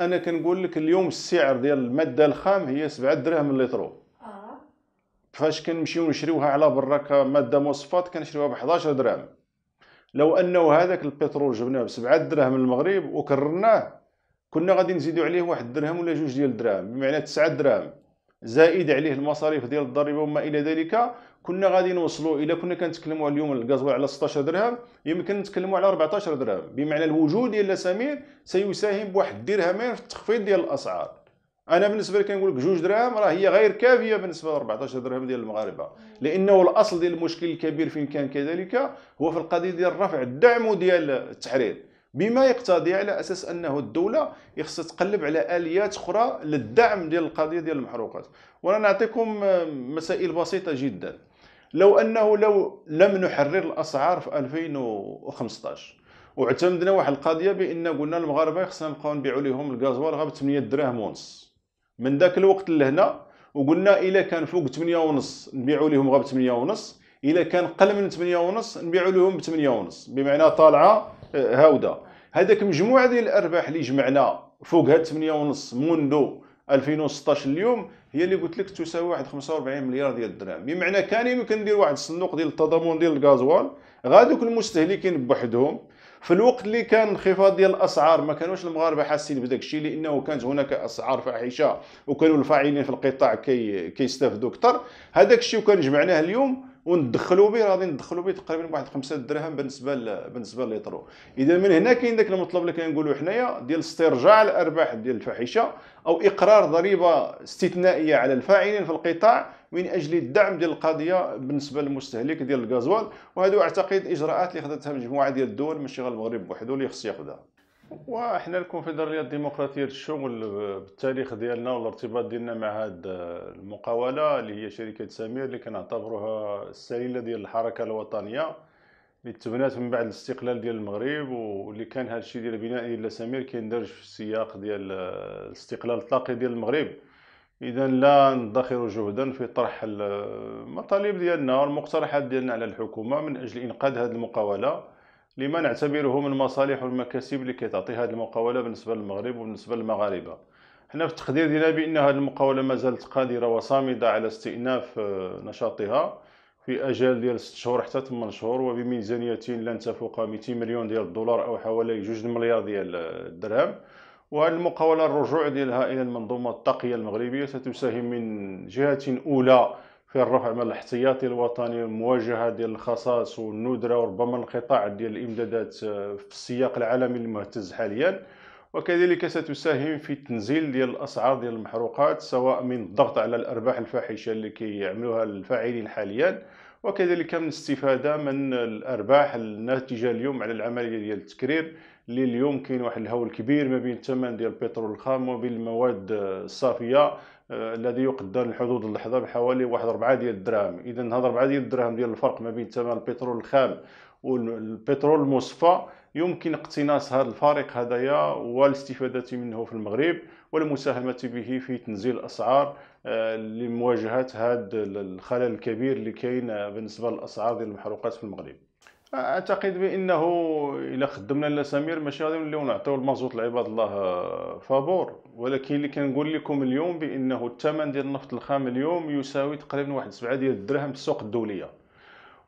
انا كنقول لك اليوم السعر ديال الماده الخام هي 7 دراهم اللتر آه. فاش كنمشيو نشريوها على برا كماده مصفات كنشريوها ب 11 درهم لو انه هذاك البترول جبناه ب 7 دراهم من المغرب وكررناه كنا غادي نزيدو عليه واحد درهم ولا جوج ديال الدراهم بمعنى 9 دراهم زائد عليه المصاريف ديال الضريبه وما الى ذلك كنا غادي نوصلوا الى كنا كنتكلموا اليوم القزوه على 16 درهم يمكن نتكلموا على 14 درهم بمعنى الوجود ديال الاسامير سيساهم بواحد الدرهمين في التخفيض ديال الاسعار انا بالنسبه لي كنقول لك جوج درهم راه هي غير كافيه بالنسبه ل 14 درهم ديال المغاربه لانه الاصل ديال المشكل الكبير فين كان كذلك هو في القضيه ديال رفع الدعم ديال التحرير بما يقتضي على اساس انه الدوله خصها تقلب على اليات اخرى للدعم ديال القضيه ديال المحروقات وانا نعطيكم آه، مسائل بسيطه جدا لو انه لو لم نحرر الاسعار في 2015 واعتمدنا واحد القضيه بان قلنا المغاربه خصنا نبقاو نبيعوا لهم الغازوال غير ب 8 دراهم ونص من ذاك الوقت لهنا وقلنا الا كان فوق 8 ونص نبيعوا لهم غير ب 8 ونص الا كان قل من 8 ونص نبيعوا لهم ب 8 ونص بمعنى طالعه هاودا هذاك مجموعه ديال الارباح اللي جمعنا فوق هاد 8.5 منذ 2016 اليوم هي اللي قلت لك تساوي واحد 45 مليار ديال الدرهم بمعنى كان يمكن ندير واحد الصندوق ديال التضامن ديال الغازوال غادوك المستهلكين بوحدهم في الوقت اللي كان انخفاض ديال الاسعار ما كانوش المغاربه حاسين بداك الشيء لانه كانت هناك اسعار فاحشه وكانوا الفاعلين في القطاع كي كيستافدوا اكثر هذاك الشيء وكان جمعناه اليوم وندخلوا به غادي ندخلوا به تقريبا واحد 5 دراهم بالنسبه ل... بالنسبه لليترو اذا من هنا كاين داك المطلب اللي كنقولوا حنايا ديال استرجاع الارباح ديال الفاحشه او اقرار ضريبه استثنائيه على الفاعلين في القطاع من اجل الدعم ديال القضيه بالنسبه للمستهلك ديال الغازوال وهذو اعتقد اجراءات اللي خداتها مجموعه ديال الدول ماشي غير المغرب بوحدو اللي خص ياخذها وحنا الكونفدراليه الديمقراطيه للشغل آه، بالتاريخ ديالنا والارتباط ديالنا مع هاد آه، المقاوله اللي هي شركه سمير اللي كنعتبروها السليله ديال الحركه الوطنيه اللي تبنات من بعد الاستقلال ديال المغرب واللي كان هذا الشيء ديال بناء الا سمير كيندرج في السياق ديال آه، الاستقلال الطاقي ديال المغرب اذا لا ندخر جهدا في طرح المطالب ديالنا والمقترحات ديالنا على الحكومه من اجل انقاذ هذه المقاوله لما نعتبره من المصالح والمكاسب اللي كتعطي هذه المقاوله بالنسبه للمغرب وبالنسبه للمغاربه حنا في التقدير ديالنا بان هذه المقاوله مازالت قادره وصامده على استئناف آه، نشاطها في اجال ديال 6 شهور حتى 8 شهور وبميزانيه لن تفوق 200 مليون ديال الدولار او حوالي 2 مليار ديال الدرهم آه، وهذه المقاوله الرجوع ديالها الى المنظومه الطاقيه المغربيه ستساهم من جهه اولى في الرفع من الاحتياطي الوطني المواجهه ديال الخصاص والندره وربما انقطاع ديال الامدادات آه، في السياق العالمي المهتز حاليا وكذلك ستساهم في تنزيل ديال الاسعار ديال المحروقات سواء من الضغط على الارباح الفاحشه اللي كيعملوها الفاعلين حاليا وكذلك من الاستفاده من الارباح الناتجه اليوم على العمليه ديال التكرير اللي اليوم كاين واحد الهول كبير ما بين الثمن ديال البترول الخام وبين المواد الصافيه آه، الذي يقدر الحدود اللحظه بحوالي واحد 4 ديال الدراهم اذا هاد 4 ديال الدراهم ديال الفرق ما بين ثمن البترول الخام والبترول المصفى يمكن اقتناص هذا الفارق هذايا والاستفادة منه في المغرب والمساهمة به في تنزيل الأسعار آه، لمواجهة هذا الخلل الكبير اللي كاين بالنسبة للأسعار ديال المحروقات في المغرب اعتقد بانه الا خدمنا لا سمير ماشي غادي نوليو نعطيو المازوت لعباد الله فابور ولكن اللي كنقول لكم اليوم بانه الثمن ديال النفط الخام اليوم يساوي تقريبا واحد 7 ديال الدرهم في السوق الدوليه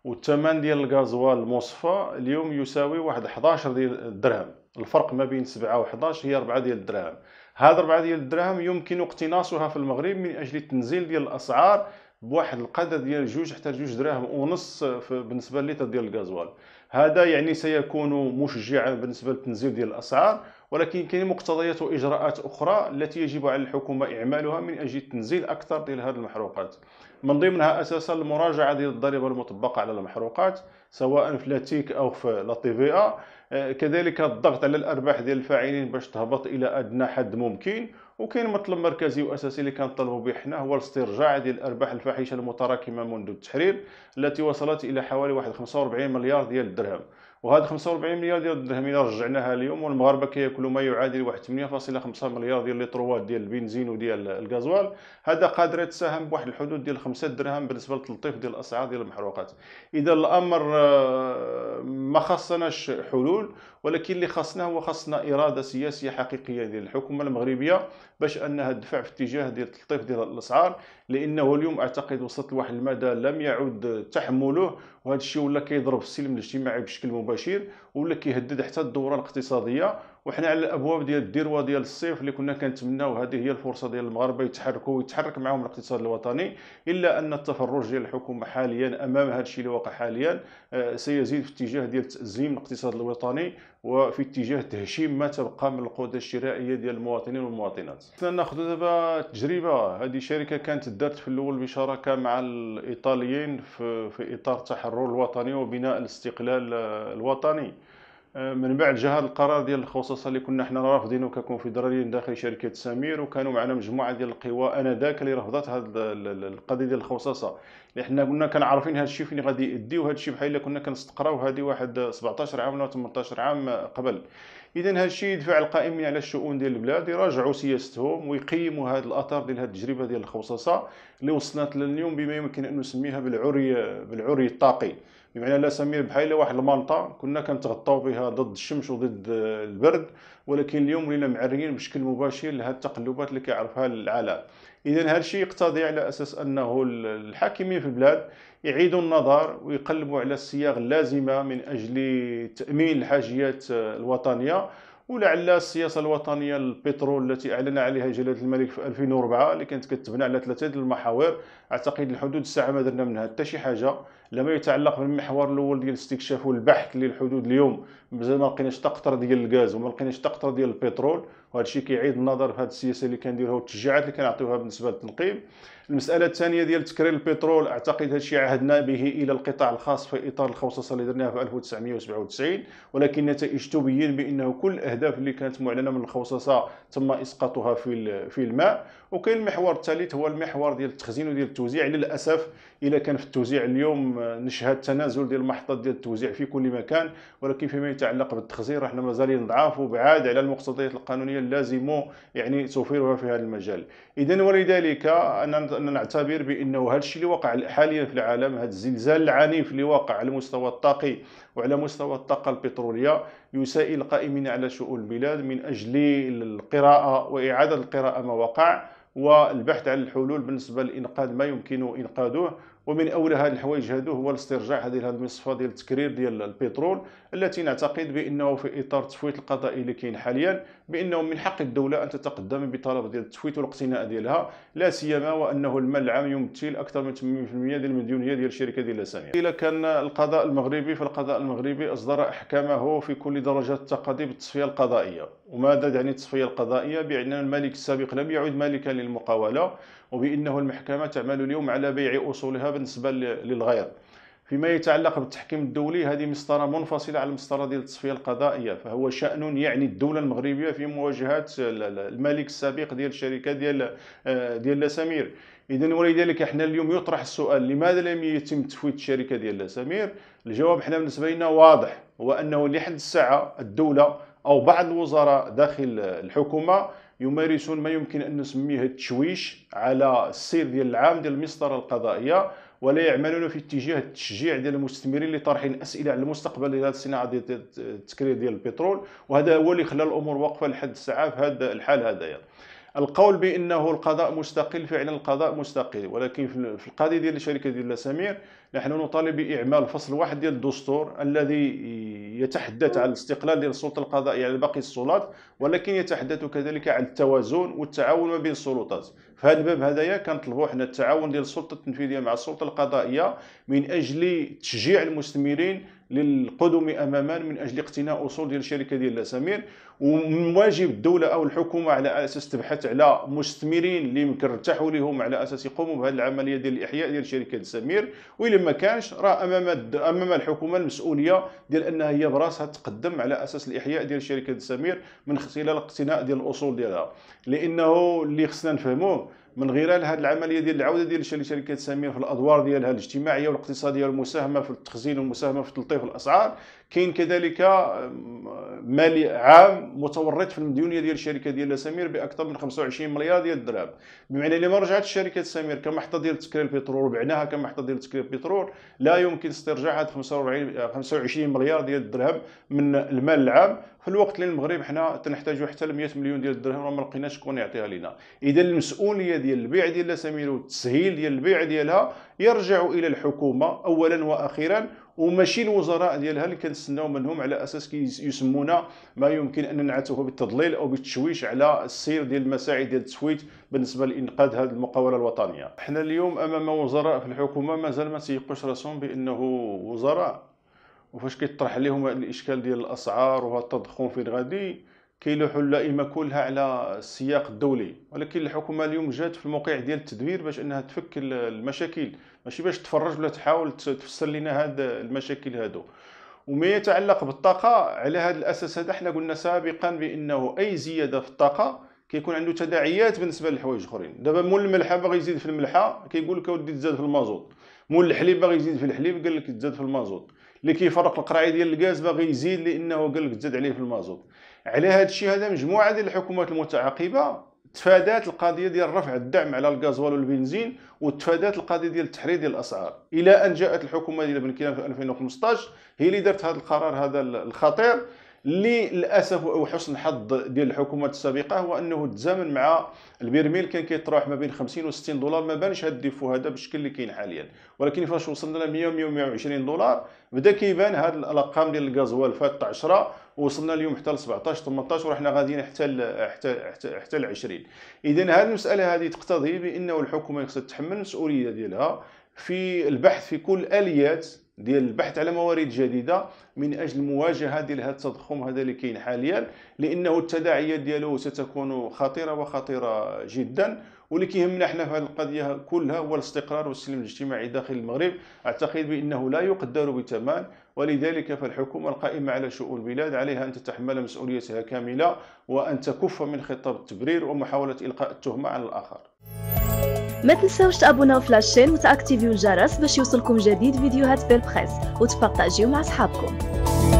والثمن ديال الغازوال المصفى اليوم يساوي واحد 11 ديال الدرهم الفرق ما بين 7 و11 هي 4 ديال الدراهم هاد 4 ديال الدراهم يمكن اقتناصها في المغرب من اجل التنزيل ديال الاسعار بواحد القدر ديال جوج حتى جوج دراهم ونص بالنسبه لليتر ديال الغازوال هذا يعني سيكون مشجعا بالنسبه للتنزيل ديال الاسعار ولكن كاين مقتضيات واجراءات اخرى التي يجب على الحكومه اعمالها من اجل تنزيل اكثر ديال هذه المحروقات من ضمنها اساسا المراجعه ديال الضريبه المطبقه على المحروقات سواء في لاتيك او في لا تي في آه، كذلك الضغط على الارباح ديال الفاعلين باش تهبط الى ادنى حد ممكن وكاين مطلب مركزي واساسي اللي كنطلبوا به حنا هو الاسترجاع ديال الارباح الفاحشه المتراكمه منذ التحرير التي وصلت الى حوالي واحد 45 مليار ديال الدرهم وهذا 45 مليار ديال الدرهم الى رجعناها اليوم والمغاربه كياكلوا ما يعادل واحد 8.5 مليار ديال ليتروات ديال البنزين وديال الغازوال هذا قادر يتساهم بواحد الحدود ديال 5 درهم بالنسبه للتلطيف ديال الاسعار ديال المحروقات اذا الامر آه، ما خصناش حلول ولكن اللي خصنا هو خصنا اراده سياسيه حقيقيه ديال الحكومه المغربيه باش انها تدفع في اتجاه ديال التلطيف ديال الاسعار لانه اليوم اعتقد وصلت لواحد المدى لم يعد تحمله وهذا الشيء ولا كيضرب السلم الاجتماعي بشكل مباشر مباشر ولا كيهدد حتى الدوره الاقتصاديه وحنا على الابواب ديال الدروه ديال الصيف اللي كنا كنتمناو هذه هي الفرصه ديال المغاربه يتحركوا ويتحرك معهم الاقتصاد الوطني الا ان التفرج ديال الحكومه حاليا امام هذا الشيء اللي واقع حاليا آه، سيزيد في اتجاه ديال تازيم الاقتصاد الوطني وفي اتجاه تهشيم ما تبقى من القدره الشرائيه ديال المواطنين والمواطنات ناخذ دابا تجربه هذه شركه كانت دارت في الاول بشراكه مع الايطاليين في, في اطار التحرر الوطني وبناء الاستقلال آه، الوطني من بعد جاء هذا القرار ديال الخصوصة اللي كنا حنا رافضينه ككونفدراليين داخل شركة سمير وكانوا معنا مجموعة ديال القوى انذاك اللي رفضت هذه القضية ديال الخصوصة اللي حنا كنا كنعرفين هذا الشيء فين غادي يدي وهذا الشيء بحال كنا كنستقراو هذه واحد 17 عام ولا 18 عام قبل اذا هادشي الشيء يدفع القائمين على الشؤون ديال البلاد يراجعوا سياستهم ويقيموا هاد الاثر ديال هاد التجربه ديال الخصصه اللي وصلت لليوم بما يمكن ان نسميها بالعري بالعري الطاقي بمعنى لا سمير بحال واحد المنطقه كنا كنتغطاو بها ضد الشمس وضد البرد ولكن اليوم ولينا معريين بشكل مباشر لهاد التقلبات اللي كيعرفها العالم اذا هذا الشيء يقتضي على اساس انه الحاكمين في البلاد يعيدوا النظر ويقلبوا على الصياغ اللازمه من اجل تامين الحاجيات الوطنيه ولعل السياسه الوطنيه للبترول التي اعلن عليها جلاله الملك في 2004 اللي كانت كتبنا على ثلاثه المحاور اعتقد الحدود الساعه ما درنا منها حتى شي حاجه لما يتعلق بالمحور الاول ديال الاستكشاف والبحث للحدود اليوم مازال ما لقيناش تقطر ديال الغاز وما لقيناش تقطر ديال البترول وهذا الشيء كيعيد النظر في هذه السياسه اللي كنديروها والتشجيعات اللي كنعطيوها بالنسبه للتنقيب المساله الثانيه ديال تكرير البترول اعتقد هذا الشيء عهدنا به الى القطاع الخاص في اطار الخصصه اللي درناها في 1997 ولكن نتائج تبين بانه كل الاهداف اللي كانت معلنه من الخصصه تم اسقاطها في في الماء وكاين المحور الثالث هو المحور ديال التخزين وديال التوزيع للاسف الا كان في التوزيع اليوم نشهد تنازل ديال المحطات ديال التوزيع في كل مكان ولكن فيما يتعلق بالتخزير احنا مازالين ضعاف وبعاد على المقتضيات القانونيه اللازمه يعني توفيرها في هذا المجال اذا ولذلك انا نعتبر بانه هذا الشيء اللي وقع حاليا في العالم هذا الزلزال العنيف اللي وقع على المستوى الطاقي وعلى مستوى الطاقه البتروليه يسائل القائمين على شؤون البلاد من اجل القراءه واعاده القراءه ما وقع والبحث عن الحلول بالنسبه لانقاذ ما يمكن انقاذه ومن اولى هذه الحوايج هذو هو الاسترجاع هذه هذه المصفى ديال التكرير ديال البترول التي نعتقد بانه في اطار التفويت القضائي اللي كاين حاليا بانه من حق الدوله ان تتقدم بطلب ديال التفويت والاقتناء ديالها لا سيما وانه المال العام يمثل اكثر من 80% ديال المديونيه ديال الشركه ديال لاسانيا الا كان القضاء المغربي فالقضاء المغربي اصدر احكامه في كل درجات التقاضي بالتصفيه القضائيه وماذا تعني التصفية القضائية بأن الملك السابق لم يعد مالكا للمقاولة وبأنه المحكمة تعمل اليوم على بيع أصولها بالنسبة للغير فيما يتعلق بالتحكيم الدولي هذه مسطرة منفصلة على المسطرة ديال التصفية القضائية فهو شأن يعني الدولة المغربية في مواجهة الملك السابق ديال الشركة ديال آه، ديال لاسمير إذا ولذلك احنا اليوم يطرح السؤال لماذا لم يتم تفويت الشركة ديال لاسمير الجواب احنا بالنسبة لنا واضح هو أنه لحد الساعة الدولة أو بعض الوزراء داخل الحكومة يمارسون ما يمكن أن نسميه التشويش على السير ديال العام ديال المسطرة القضائية ولا يعملون في اتجاه التشجيع ديال المستثمرين لطرح الاسئله على المستقبل ديال الصناعه ديال التكرير ديال البترول وهذا هو اللي خلى الامور واقفه لحد الساعه في هذا الحال هذايا يعني. القول بانه القضاء مستقل فعلا القضاء مستقل ولكن في القضيه ديال الشركه ديال المسامير نحن نطالب باعمال فصل واحد ديال الدستور الذي يتحدث عن الاستقلال ديال السلطه القضائيه على باقي السلطات ولكن يتحدث كذلك عن التوازن والتعاون ما بين السلطات في هذا الباب هذايا كنطلبوا حنا التعاون ديال السلطه التنفيذيه مع السلطه القضائيه من اجل تشجيع المستثمرين للقدم اماما من اجل اقتناء اصول ديال الشركه ديال لاسامير ومن واجب الدوله او الحكومه على اساس تبحث على مستثمرين اللي يمكن يرتاحوا لهم على اساس يقوموا بهذه العمليه ديال الاحياء ديال شركه سمير وإلا ما كانش راه امام امام الحكومه المسؤوليه ديال انها هي براسها تقدم على اساس الاحياء ديال شركه سمير من خلال اقتناء ديال الاصول ديالها لانه اللي خصنا نفهموه من غير هذه العمليه ديال العوده ديال شركه سمير في الادوار ديالها الاجتماعيه والاقتصاديه والمساهمه في التخزين والمساهمه في تلطيف الاسعار كاين كذلك مالي عام متورط في المديونيه ديال الشركه ديال سمير باكثر من 25 مليار ديال الدرهم بمعنى الا ما رجعت شركه سمير كمحطه ديال تسكير البترول وبعناها كمحطه ديال تسكير البترول لا يمكن استرجاع هذه 25 مليار ديال الدرهم من المال العام في الوقت اللي المغرب حنا تنحتاجوا حتى ل 100 مليون ديال الدرهم وما لقيناش شكون يعطيها لنا اذا المسؤوليه ديال البيع ديالها سميرو التسهيل ديال البيع ديالها يرجع الى الحكومه اولا واخيرا وماشي الوزراء ديالها اللي كنتسناو منهم على اساس يسمونا ما يمكن ان نعتبه بالتضليل او بالتشويش على السير ديال المساعي ديال التسويت بالنسبه لانقاذ هذه المقاوله الوطنيه حنا اليوم امام وزراء في الحكومه مازال ما تيقوش راسهم بانه وزراء وفاش كيطرح عليهم الاشكال ديال الاسعار وهذا التضخم فين غادي كيلوحوا اللائمه كلها على السياق الدولي ولكن الحكومه اليوم جات في الموقع ديال التدبير باش انها تفك المشاكل ماشي باش تفرج ولا تحاول تفسر لنا هاد المشاكل هادو وما يتعلق بالطاقه على هذا الاساس هذا حنا قلنا سابقا بانه اي زياده في الطاقه كيكون عنده تداعيات بالنسبه للحوايج اخرين دابا مول الملحه باغي يزيد في الملحه كيقول لك اودي تزاد في المازوت مول الحليب باغي يزيد في الحليب قال لك تزاد في المازوت اللي كيفرق القرعي ديال الغاز باغي يزيد لانه قال لك تزاد عليه في المازوت على هذا الشيء هذا مجموعه ديال الحكومات المتعاقبه تفادات القضيه ديال رفع الدعم على الغازوال والبنزين وتفادات القضيه ديال التحرير ديال الاسعار الى ان جاءت الحكومه ديال بن كيلان في 2015 هي اللي دارت هذا القرار هذا الخطير اللي للاسف او حسن الحظ ديال الحكومات السابقه هو انه تزامن مع البرميل كان كيتراوح ما بين 50 و 60 دولار ما بانش هاد الديفو هذا بالشكل اللي كاين حاليا ولكن فاش وصلنا ل 100 و 120 دولار بدا كيبان هاد الارقام ديال الغازوال فات 10 وصلنا اليوم حتى ل 17 18 ورحنا غاديين حتى الـ حتى الـ حتى, ال ل 20 اذا هذه المساله هذه تقتضي بانه الحكومه خصها تتحمل المسؤوليه ديالها في البحث في كل الاليات ديال البحث على موارد جديده من اجل المواجهه ديال هذا التضخم هذا اللي كاين حاليا لانه التداعيات ديالو ستكون خطيره وخطيره جدا واللي كيهمنا حنا في هذه القضيه كلها هو الاستقرار والسلم الاجتماعي داخل المغرب اعتقد بانه لا يقدر بثمن ولذلك فالحكومه القائمه على شؤون البلاد عليها ان تتحمل مسؤوليتها كامله وان تكف من خطاب التبرير ومحاوله القاء التهمه على الاخر ما تنساوش تابوناو في لاشين وتاكتيفيو الجرس باش يوصلكم جديد فيديوهات بالبريس وتبارطاجيو مع اصحابكم